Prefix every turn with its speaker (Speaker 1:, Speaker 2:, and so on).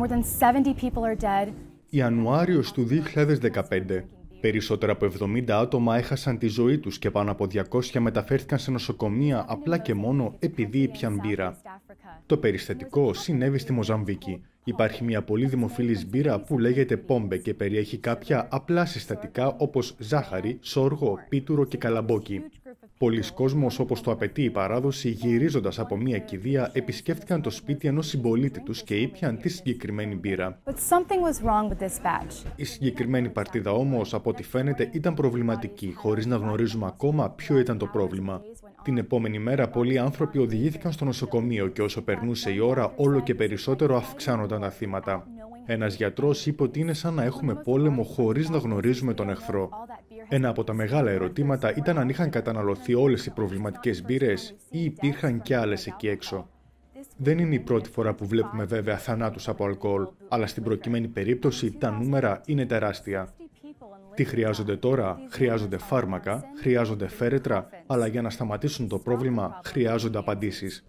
Speaker 1: More than 70 people are dead.
Speaker 2: του 2015, Περισσότερα από 70 άτομα έχασαν τη ζωή τους και πάνω από 200 μεταφέρθηκαν σε νοσοκομεία απλά και μόνο επειδή ήπιαν μπύρα. Το περιστατικό συνέβη στη Μοζαμβίκη. Υπάρχει μια πολύ δημοφιλής μπύρα που λέγεται πόμπε και περιέχει κάποια απλά συστατικά όπως ζάχαρη, σόργο, πίτουρο και καλαμπόκι. Πολλοί κόσμος, όπως το απαιτεί η παράδοση, γυρίζοντας από μια κηδεία, επισκέφτηκαν το σπίτι ενός συμπολίτη τους και ήπιαν τη συγκεκριμένη μπύρα. Η συγκεκριμένη παρτίδα όμως, από ό,τι φαίνεται, ήταν προβληματική, χωρίς να γνωρίζουμε ακόμα ποιο ήταν το πρόβλημα. Την επόμενη μέρα, πολλοί άνθρωποι οδηγήθηκαν στο νοσοκομείο και όσο περνούσε η ώρα, όλο και περισσότερο αυξάνονταν τα θύματα. Ένας γιατρός είπε ότι είναι σαν να έχουμε πόλεμο χωρίς να γνωρίζουμε τον εχθρό. Ένα από τα μεγάλα ερωτήματα ήταν αν είχαν καταναλωθεί όλες οι προβληματικές μπύρες ή υπήρχαν και άλλες εκεί έξω. Δεν είναι η υπηρχαν κι αλλες εκει εξω φορά που βλέπουμε βέβαια θανάτους από αλκοόλ, αλλά στην προκειμένη περίπτωση τα νούμερα είναι τεράστια. Τι χρειάζονται τώρα, χρειάζονται φάρμακα, χρειάζονται φέρετρα, αλλά για να σταματήσουν το πρόβλημα χρειάζονται απαντήσεις.